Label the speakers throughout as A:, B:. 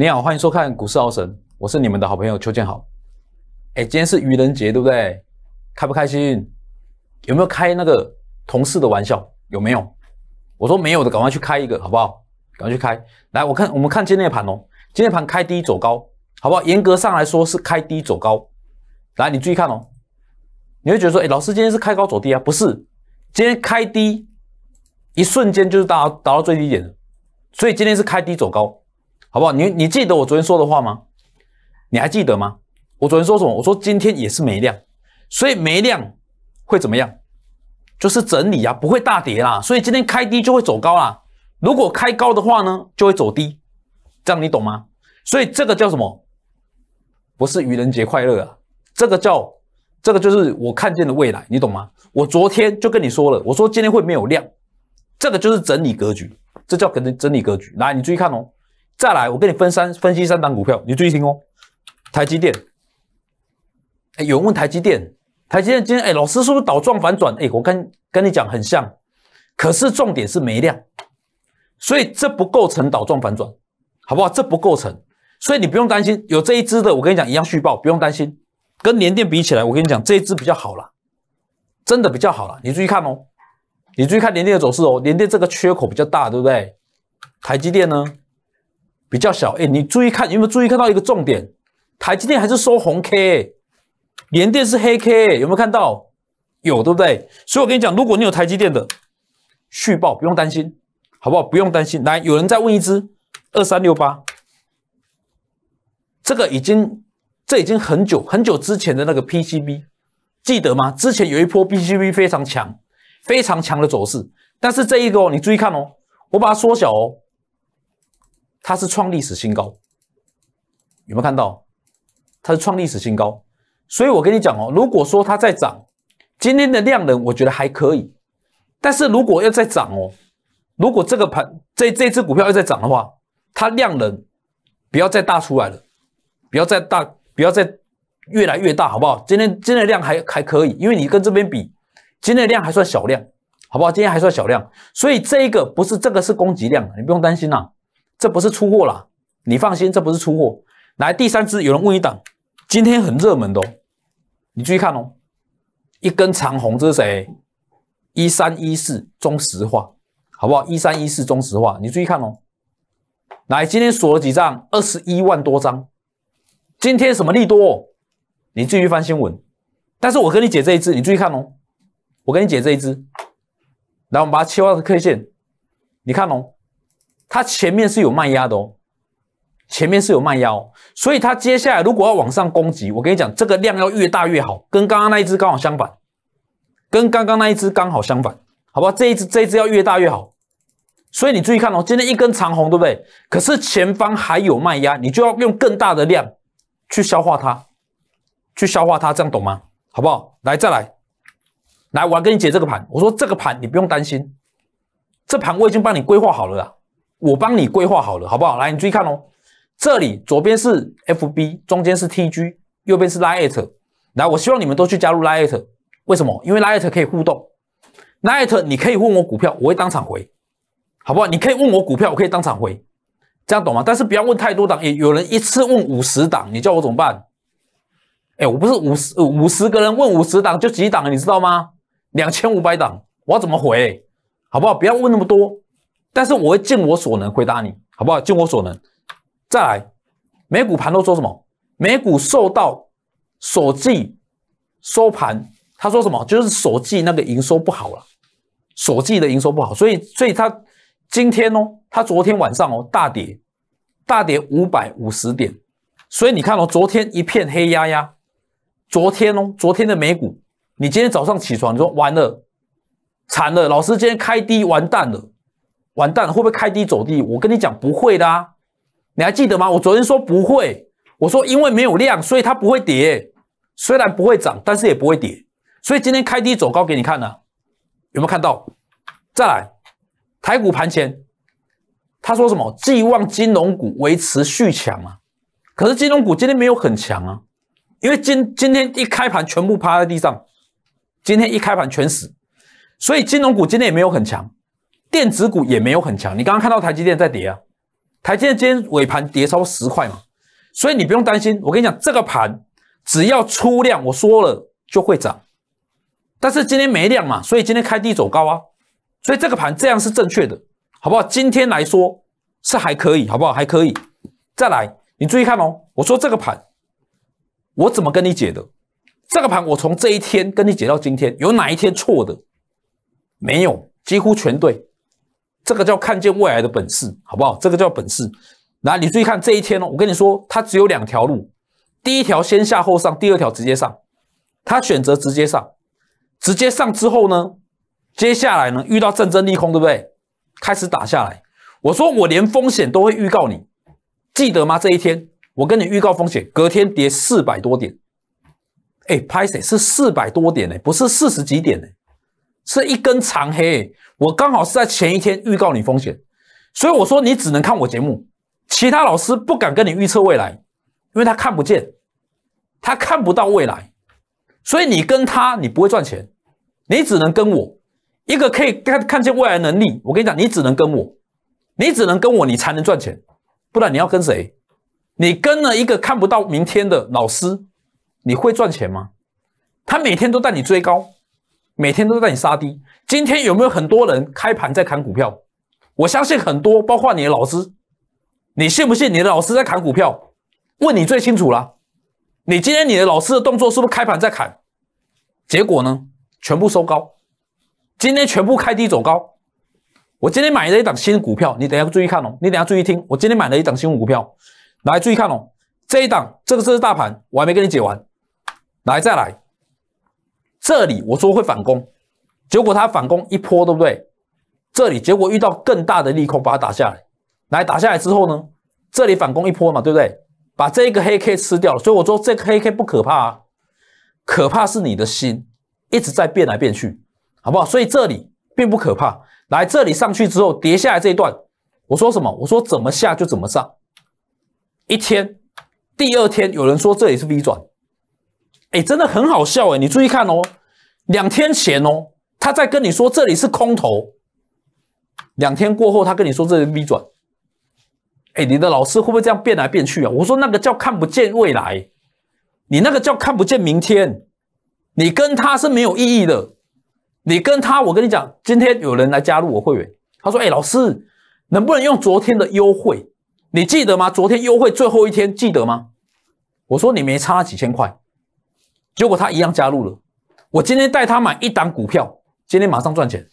A: 你好，欢迎收看《股市奥神》，我是你们的好朋友邱建豪。哎，今天是愚人节，对不对？开不开心？有没有开那个同事的玩笑？有没有？我说没有的，赶快去开一个，好不好？赶快去开。来，我看我们看今天盘哦。今天盘开低走高，好不好？严格上来说是开低走高。来，你注意看哦，你会觉得说，哎，老师今天是开高走低啊？不是，今天开低，一瞬间就是达达到最低点的，所以今天是开低走高。好不好？你你记得我昨天说的话吗？你还记得吗？我昨天说什么？我说今天也是没量，所以没量会怎么样？就是整理啊，不会大跌啦。所以今天开低就会走高啦。如果开高的话呢，就会走低。这样你懂吗？所以这个叫什么？不是愚人节快乐啊，这个叫这个就是我看见的未来，你懂吗？我昨天就跟你说了，我说今天会没有量，这个就是整理格局，这叫可能整理格局。来，你注意看哦。再来，我跟你分三分析三档股票，你注意听哦。台积电，哎，有人问台积电，台积电今天，哎，老师是不是倒撞反转？哎，我跟跟你讲，很像，可是重点是没量，所以这不构成倒撞反转，好不好？这不构成，所以你不用担心。有这一只的，我跟你讲，一样虚报，不用担心。跟联电比起来，我跟你讲，这一只比较好了，真的比较好了。你注意看哦，你注意看联电的走势哦，联电这个缺口比较大，对不对？台积电呢？比较小哎，你注意看，有没有注意看到一个重点？台积电还是收红 K，联电是黑 K，有没有看到？有对不对？所以我跟你讲，如果你有台积电的续报，不用担心，好不好？不用担心。来，有人再问一支二三六八，这个已经这已经很久很久之前的那个 PCB，记得吗？之前有一波 PCB 非常强，非常强的走势。但是这一个哦，你注意看哦，我把它缩小哦。它是创历史新高，有没有看到？它是创历史新高，所以我跟你讲哦，如果说它在涨，今天的量能我觉得还可以，但是如果要再涨哦，如果这个盘这这只股票要再涨的话，它量能不要再大出来了，不要再大，不要再越来越大，好不好？今天今天的量还还可以，因为你跟这边比，今天的量还算小量，好不好？今天还算小量，所以这一个不是这个是供给量，你不用担心呐。这不是出货啦，你放心，这不是出货。来，第三只有人问你等，今天很热门的，哦，你注意看哦，一根长红，这是谁？一三一四中石化，好不好？一三一四中石化，你注意看哦。来，今天锁几张，二十一万多张。今天什么利多？你继续翻新闻。但是我跟你解这一只，你注意看哦。我跟你解这一只。来，我们把它切换成 K 线，你看哦。它前面是有卖压的哦，前面是有卖压哦，所以它接下来如果要往上攻击，我跟你讲，这个量要越大越好，跟刚刚那一只刚好相反，跟刚刚那一只刚好相反，好不好？这一只这一只要越大越好，所以你注意看哦，今天一根长红，对不对？可是前方还有卖压，你就要用更大的量去消化它，去消化它，这样懂吗？好不好？来再来，来，我要跟你解这个盘，我说这个盘你不用担心，这盘我已经帮你规划好了啦。我帮你规划好了，好不好？来，你注意看哦，这里左边是 FB，中间是 TG，右边是 l i t 来，我希望你们都去加入 l i t 为什么？因为 l i t 可以互动 l i t 你可以问我股票，我会当场回，好不好？你可以问我股票，我可以当场回，这样懂吗？但是不要问太多档，也有人一次问五十档，你叫我怎么办？哎，我不是五十五十个人问五十档就几档，你知道吗？两千五百档，我要怎么回？好不好？不要问那么多。但是我会尽我所能回答你，好不好？尽我所能。再来，美股盘都说什么？美股受到首季收盘，他说什么？就是首季那个营收不好了，首季的营收不好，所以，所以他今天哦，他昨天晚上哦大跌，大跌五百五十点。所以你看哦，昨天一片黑压压。昨天哦，昨天的美股，你今天早上起床说完了，惨了，老师今天开低，完蛋了。完蛋，会不会开低走低？我跟你讲，不会的。你还记得吗？我昨天说不会，我说因为没有量，所以它不会跌。虽然不会涨，但是也不会跌。所以今天开低走高给你看呢，有没有看到？再来，台股盘前，他说什么？寄望金融股维持续强啊。可是金融股今天没有很强啊，因为今今天一开盘全部趴在地上，今天一开盘全死，所以金融股今天也没有很强。电子股也没有很强，你刚刚看到台积电在跌啊，台积电今天尾盘跌超过十块嘛，所以你不用担心。我跟你讲，这个盘只要出量，我说了就会涨，但是今天没量嘛，所以今天开低走高啊，所以这个盘这样是正确的，好不好？今天来说是还可以，好不好？还可以，再来，你注意看哦。我说这个盘，我怎么跟你解的？这个盘我从这一天跟你解到今天，有哪一天错的？没有，几乎全对。这个叫看见未来的本事，好不好？这个叫本事。来，你注意看这一天哦，我跟你说，它只有两条路，第一条先下后上，第二条直接上。它选择直接上，直接上之后呢，接下来呢，遇到战争利空，对不对？开始打下来。我说我连风险都会预告你，记得吗？这一天我跟你预告风险，隔天跌四百多点。哎，拍谁是四百多点呢？不是四十几点呢？是一根长黑，我刚好是在前一天预告你风险，所以我说你只能看我节目，其他老师不敢跟你预测未来，因为他看不见，他看不到未来，所以你跟他你不会赚钱，你只能跟我一个可以看看见未来能力。我跟你讲，你只能跟我，你只能跟我，你才能赚钱，不然你要跟谁？你跟了一个看不到明天的老师，你会赚钱吗？他每天都带你追高。每天都在你杀低。今天有没有很多人开盘在砍股票？我相信很多，包括你的老师。你信不信你的老师在砍股票？问你最清楚了。你今天你的老师的动作是不是开盘在砍？结果呢？全部收高。今天全部开低走高。我今天买了一档新股票，你等下注意看哦。你等下注意听，我今天买了一档新股票。来，注意看哦，这一档这个这是大盘，我还没跟你解完。来，再来。这里我说会反攻，结果它反攻一波，对不对？这里结果遇到更大的利空，把它打下来，来打下来之后呢，这里反攻一波嘛，对不对？把这一个黑 K 吃掉了，所以我说这个黑 K 不可怕啊，可怕是你的心一直在变来变去，好不好？所以这里并不可怕，来这里上去之后跌下来这一段，我说什么？我说怎么下就怎么上，一天，第二天有人说这里是 V 转。哎，真的很好笑哎！你注意看哦，两天前哦，他在跟你说这里是空头，两天过后他跟你说这里 V 转。哎，你的老师会不会这样变来变去啊？我说那个叫看不见未来，你那个叫看不见明天，你跟他是没有意义的。你跟他，我跟你讲，今天有人来加入我会员，他说：“哎，老师能不能用昨天的优惠？你记得吗？昨天优惠最后一天记得吗？”我说：“你没差几千块。”结果他一样加入了。我今天带他买一档股票，今天马上赚钱，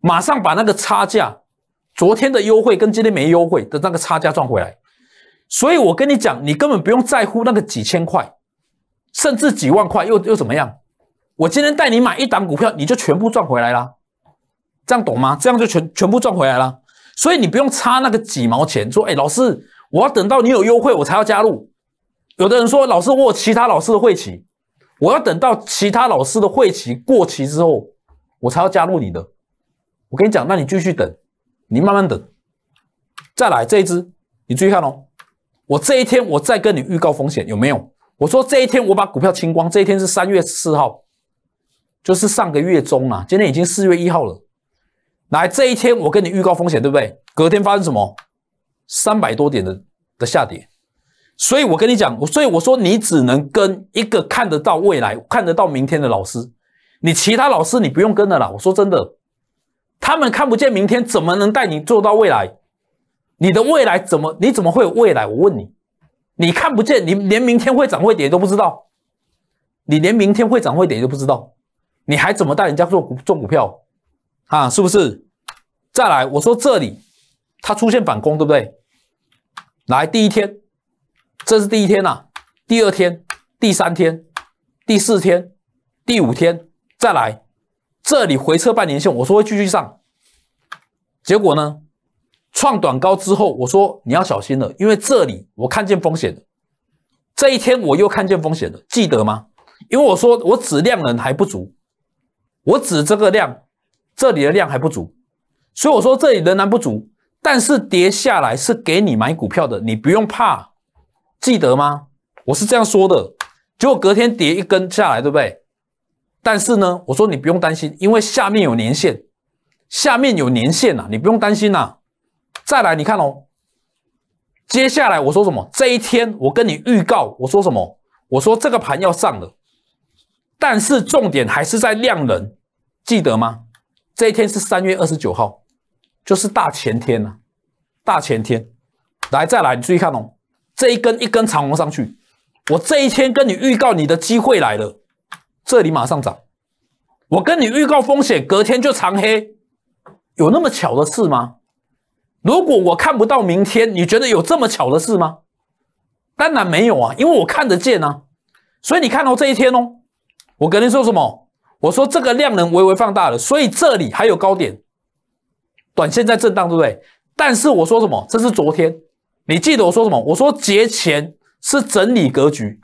A: 马上把那个差价，昨天的优惠跟今天没优惠的那个差价赚回来。所以我跟你讲，你根本不用在乎那个几千块，甚至几万块又又怎么样？我今天带你买一档股票，你就全部赚回来了。这样懂吗？这样就全全部赚回来了。所以你不用差那个几毛钱，说哎老师，我要等到你有优惠我才要加入。有的人说老师我有其他老师的会期。我要等到其他老师的会期过期之后，我才要加入你的。我跟你讲，那你继续等，你慢慢等。再来这一支，你注意看哦。我这一天我再跟你预告风险有没有？我说这一天我把股票清光，这一天是三月四号，就是上个月中啊，今天已经四月一号了。来这一天我跟你预告风险对不对？隔天发生什么？三百多点的的下跌。所以我跟你讲，我所以我说你只能跟一个看得到未来看得到明天的老师，你其他老师你不用跟了啦。我说真的，他们看不见明天，怎么能带你做到未来？你的未来怎么你怎么会有未来？我问你，你看不见，你连明天会涨会跌都不知道，你连明天会涨会跌都不知道，你还怎么带人家做股做股票啊？是不是？再来，我说这里它出现反攻，对不对？来第一天。这是第一天呐，第二天、第三天、第四天、第五天再来，这里回撤半年线，我说继续上。结果呢，创短高之后，我说你要小心了，因为这里我看见风险了。这一天我又看见风险了，记得吗？因为我说我指量能还不足，我指这个量，这里的量还不足，所以我说这里仍然不足。但是跌下来是给你买股票的，你不用怕。记得吗？我是这样说的，结果隔天跌一根下来，对不对？但是呢，我说你不用担心，因为下面有年限，下面有年限呐，你不用担心呐。再来，你看哦，接下来我说什么？这一天我跟你预告，我说什么？我说这个盘要上了，但是重点还是在量能，记得吗？这一天是三月二十九号，就是大前天呐，大前天。来，再来，你注意看哦。这一根一根长红上去，我这一天跟你预告你的机会来了，这里马上涨，我跟你预告风险，隔天就长黑，有那么巧的事吗？如果我看不到明天，你觉得有这么巧的事吗？当然没有啊，因为我看得见啊。所以你看到这一天哦，我跟你说什么？我说这个量能微微放大了，所以这里还有高点，短线在震荡，对不对？但是我说什么？这是昨天。你记得我说什么？我说节前是整理格局，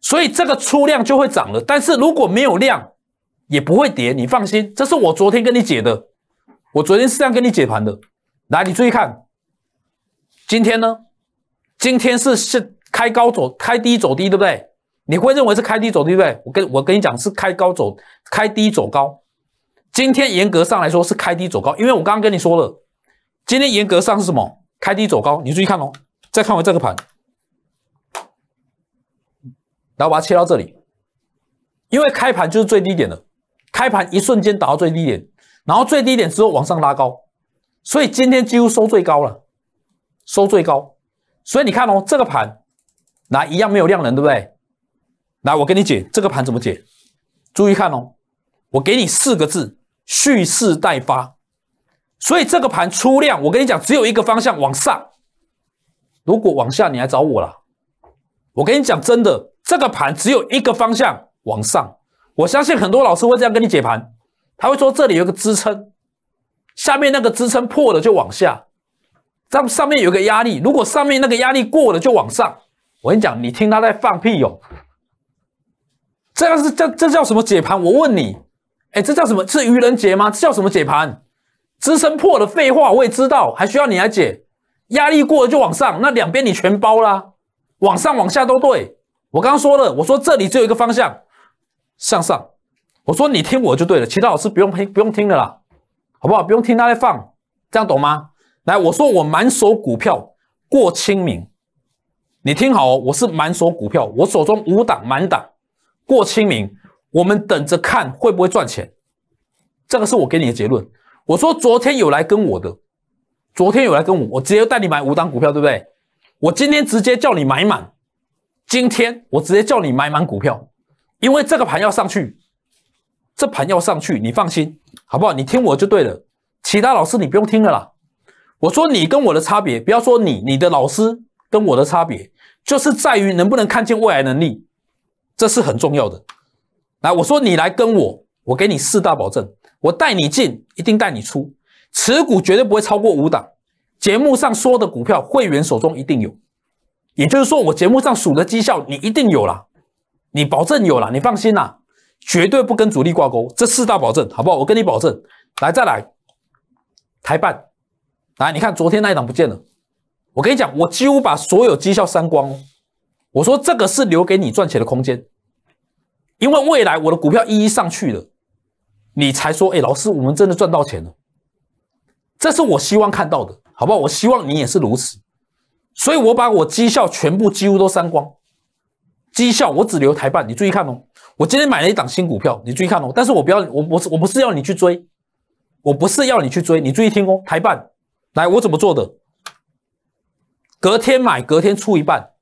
A: 所以这个出量就会涨了。但是如果没有量，也不会跌。你放心，这是我昨天跟你解的，我昨天是这样跟你解盘的。来，你注意看，今天呢？今天是是开高走，开低走低，对不对？你会认为是开低走低，对不对？我跟我跟你讲，是开高走，开低走高。今天严格上来说是开低走高，因为我刚刚跟你说了，今天严格上是什么？开低走高，你注意看哦。再看我这个盘，然后把它切到这里，因为开盘就是最低点了，开盘一瞬间达到最低点，然后最低点之后往上拉高，所以今天几乎收最高了，收最高。所以你看哦，这个盘来一样没有量能，对不对？来，我跟你解这个盘怎么解，注意看哦，我给你四个字：蓄势待发。所以这个盘出量，我跟你讲，只有一个方向往上。如果往下，你来找我了。我跟你讲，真的，这个盘只有一个方向往上。我相信很多老师会这样跟你解盘，他会说这里有个支撑，下面那个支撑破了就往下。这上面有个压力，如果上面那个压力过了就往上。我跟你讲，你听他在放屁哟。这要是叫这叫什么解盘？我问你，哎，这叫什么？是愚人节吗？这叫什么解盘？支撑破了，废话我也知道，还需要你来解？压力过了就往上，那两边你全包啦，往上往下都对。我刚刚说了，我说这里只有一个方向，向上。我说你听我就对了，其他老师不用听，不用听的啦，好不好？不用听他在放，这样懂吗？来，我说我满手股票过清明，你听好哦，我是满手股票，我手中五档满档过清明，我们等着看会不会赚钱，这个是我给你的结论。我说昨天有来跟我的，昨天有来跟我，我直接带你买五档股票，对不对？我今天直接叫你买满，今天我直接叫你买满股票，因为这个盘要上去，这盘要上去，你放心，好不好？你听我就对了，其他老师你不用听了啦。我说你跟我的差别，不要说你，你的老师跟我的差别，就是在于能不能看见未来能力，这是很重要的。来，我说你来跟我。我给你四大保证，我带你进，一定带你出，持股绝对不会超过五档。节目上说的股票，会员手中一定有，也就是说，我节目上数的绩效你一定有啦，你保证有啦，你放心啦，绝对不跟主力挂钩。这四大保证，好不好？我跟你保证。来，再来，台办，来，你看昨天那一档不见了。我跟你讲，我几乎把所有绩效删光。我说这个是留给你赚钱的空间，因为未来我的股票一一上去了。你才说，哎，老师，我们真的赚到钱了，这是我希望看到的，好不好？我希望你也是如此，所以，我把我绩效全部几乎都删光，绩效我只留台办。你注意看哦，我今天买了一档新股票，你注意看哦。但是我不要，我我我不是要你去追，我不是要你去追，你注意听哦。台办，来，我怎么做的？隔天买，隔天出一半。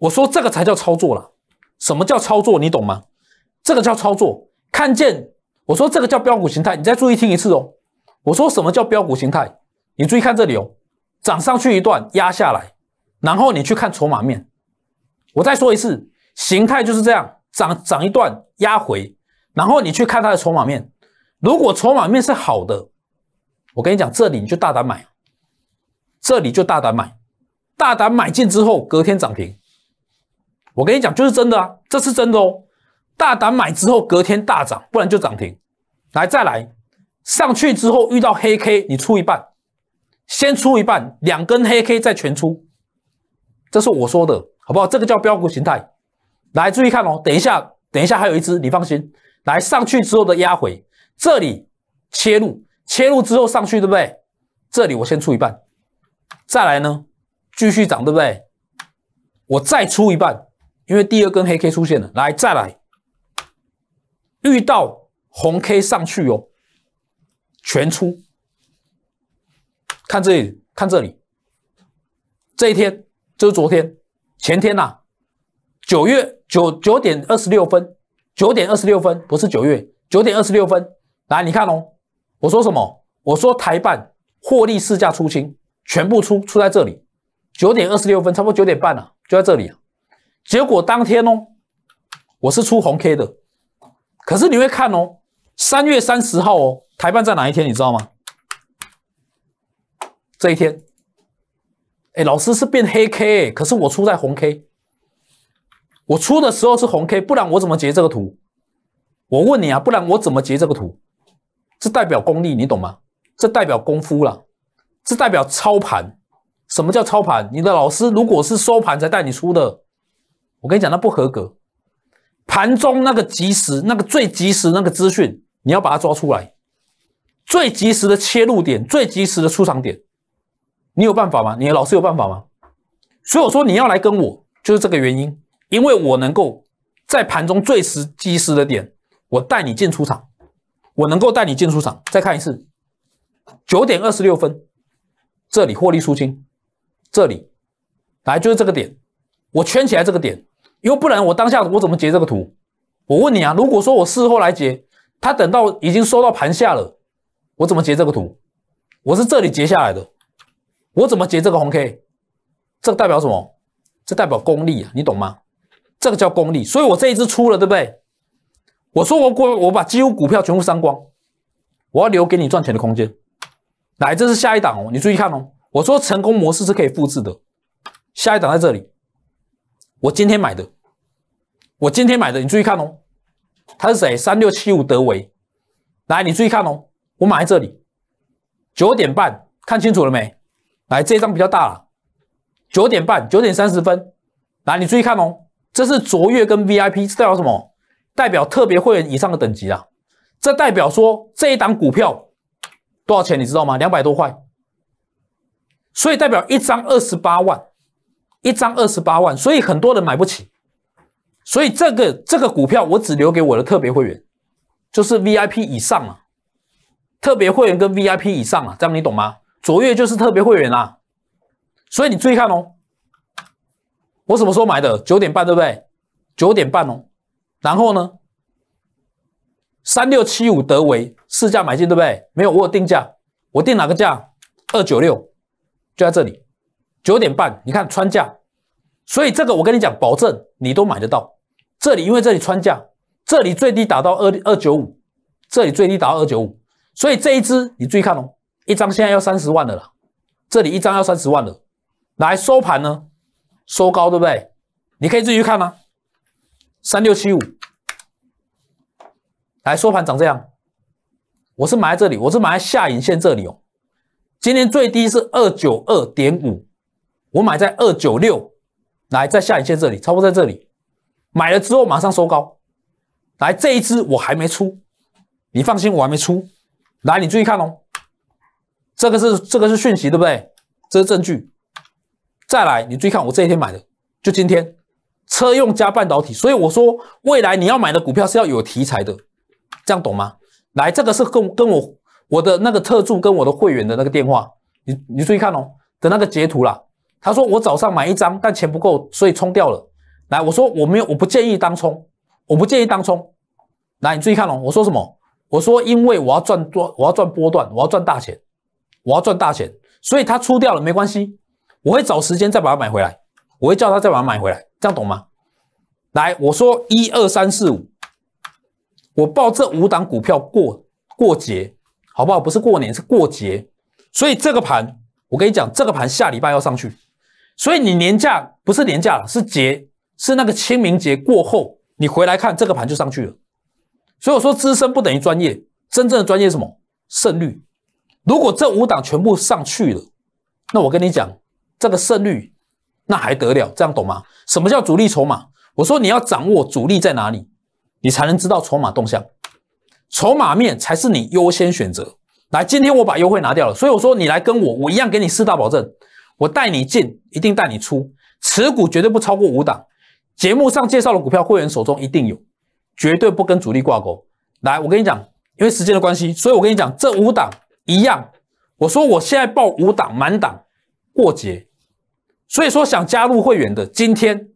A: 我说这个才叫操作了。什么叫操作？你懂吗？这个叫操作，看见？我说这个叫标股形态，你再注意听一次哦。我说什么叫标股形态？你注意看这里哦，涨上去一段，压下来，然后你去看筹码面。我再说一次，形态就是这样，涨涨一段，压回，然后你去看它的筹码面。如果筹码面是好的，我跟你讲，这里你就大胆买，这里就大胆买，大胆买进之后，隔天涨停。我跟你讲，就是真的，啊，这是真的哦。大胆买之后隔天大涨，不然就涨停。来再来，上去之后遇到黑 K，你出一半，先出一半，两根黑 K 再全出。这是我说的，好不好？这个叫标股形态。来注意看哦，等一下，等一下还有一只，你放心。来上去之后的压回，这里切入，切入之后上去，对不对？这里我先出一半，再来呢，继续涨，对不对？我再出一半，因为第二根黑 K 出现了。来再来。遇到红 K 上去哦，全出。看这里，看这里，这一天就是昨天、前天呐。九月九九点二十六分，九点二十六分不是九月，九点二十六分。来，你看哦，我说什么？我说台办获利市价出清，全部出出在这里。九点二十六分，差不多九点半了，就在这里。结果当天哦，我是出红 K 的。可是你会看哦，三月三十号哦，台办在哪一天你知道吗？这一天，哎，老师是变黑 K，可是我出在红 K，我出的时候是红 K，不然我怎么截这个图？我问你啊，不然我怎么截这个图？这代表功力，你懂吗？这代表功夫了，这代表操盘。什么叫操盘？你的老师如果是收盘才带你出的，我跟你讲，那不合格。盘中那个及时、那个最及时、那个资讯，你要把它抓出来，最及时的切入点、最及时的出场点，你有办法吗？你老师有办法吗？所以我说你要来跟我，就是这个原因，因为我能够在盘中最时及时的点，我带你进出场，我能够带你进出场。再看一次，九点二十六分，这里获利出清，这里来就是这个点，我圈起来这个点。又不然，我当下我怎么截这个图？我问你啊，如果说我事后来截，他等到已经收到盘下了，我怎么截这个图？我是这里截下来的，我怎么截这个红 K？这代表什么？这代表功力啊，你懂吗？这个叫功力。所以，我这一支出了，对不对？我说我过，我把几乎股票全部删光，我要留给你赚钱的空间。来，这是下一档哦？你注意看哦。我说成功模式是可以复制的，下一档在这里。我今天买的，我今天买的，你注意看哦，他是谁？三六七五德维，来，你注意看哦，我买在这里，九点半，看清楚了没？来，这一张比较大了，九点半，九点三十分，来，你注意看哦，这是卓越跟 VIP 代表什么？代表特别会员以上的等级啊，这代表说这一档股票多少钱？你知道吗？两百多块，所以代表一张二十八万。一张二十八万，所以很多人买不起，所以这个这个股票我只留给我的特别会员，就是 VIP 以上了，特别会员跟 VIP 以上了，这样你懂吗？卓越就是特别会员啦，所以你注意看哦，我什么时候买的？九点半对不对？九点半哦，然后呢？三六七五德维市价买进对不对？没有，我有定价，我定哪个价？二九六，就在这里。九点半，你看穿价，所以这个我跟你讲，保证你都买得到。这里因为这里穿价，这里最低打到二二九五，这里最低打到二九五，所以这一只你注意看哦，一张现在要三十万的了，这里一张要三十万的。来收盘呢，收高对不对？你可以自己去看吗？三六七五，来收盘长这样，我是买在这里，我是买在下影线这里哦。今天最低是二九二点五。我买在二九六，来在下影线这里，差不多在这里买了之后马上收高，来这一支我还没出，你放心我还没出，来你注意看哦，这个是这个是讯息对不对？这是证据。再来你注意看我这一天买的，就今天车用加半导体，所以我说未来你要买的股票是要有题材的，这样懂吗？来这个是跟跟我我的那个特助跟我的会员的那个电话，你你注意看哦的那个截图啦。他说：“我早上买一张，但钱不够，所以冲掉了。”来，我说：“我没有，我不建议当冲，我不建议当冲。”来，你注意看哦，我说什么？我说：“因为我要赚多，我要赚波段，我要赚大钱，我要赚大钱，所以他出掉了没关系，我会找时间再把它买回来，我会叫他再把它买回来，这样懂吗？”来，我说一二三四五，我报这五档股票过过节，好不好？不是过年，是过节，所以这个盘，我跟你讲，这个盘下礼拜要上去。所以你年假不是年假了，是节，是那个清明节过后，你回来看这个盘就上去了。所以我说资深不等于专业，真正的专业什么？胜率。如果这五档全部上去了，那我跟你讲，这个胜率那还得了？这样懂吗？什么叫主力筹码？我说你要掌握主力在哪里，你才能知道筹码动向，筹码面才是你优先选择。来，今天我把优惠拿掉了，所以我说你来跟我，我一样给你四大保证。我带你进，一定带你出。持股绝对不超过五档。节目上介绍的股票，会员手中一定有，绝对不跟主力挂钩。来，我跟你讲，因为时间的关系，所以我跟你讲这五档一样。我说我现在报五档满档过节，所以说想加入会员的，今天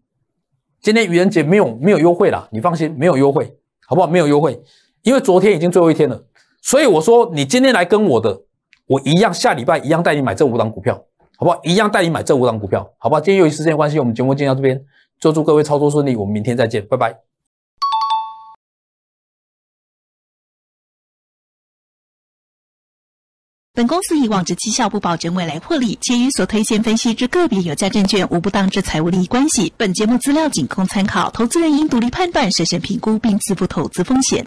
A: 今天愚人节没有没有优惠了，你放心，没有优惠，好不好？没有优惠，因为昨天已经最后一天了。所以我说你今天来跟我的，我一样下礼拜一样带你买这五档股票。好不好？一样带你买这五档股票，好不好？今天由于时间关系，我们节目就到这边。祝祝各位操作顺利，我们明天再见，拜拜。本公司以往之绩效不保证未来获利，且与所推荐分析之个别有价证券无不当之财务利益关系。本节目资料仅供参考，投资人应独立判断、审慎评估并自负投资风险。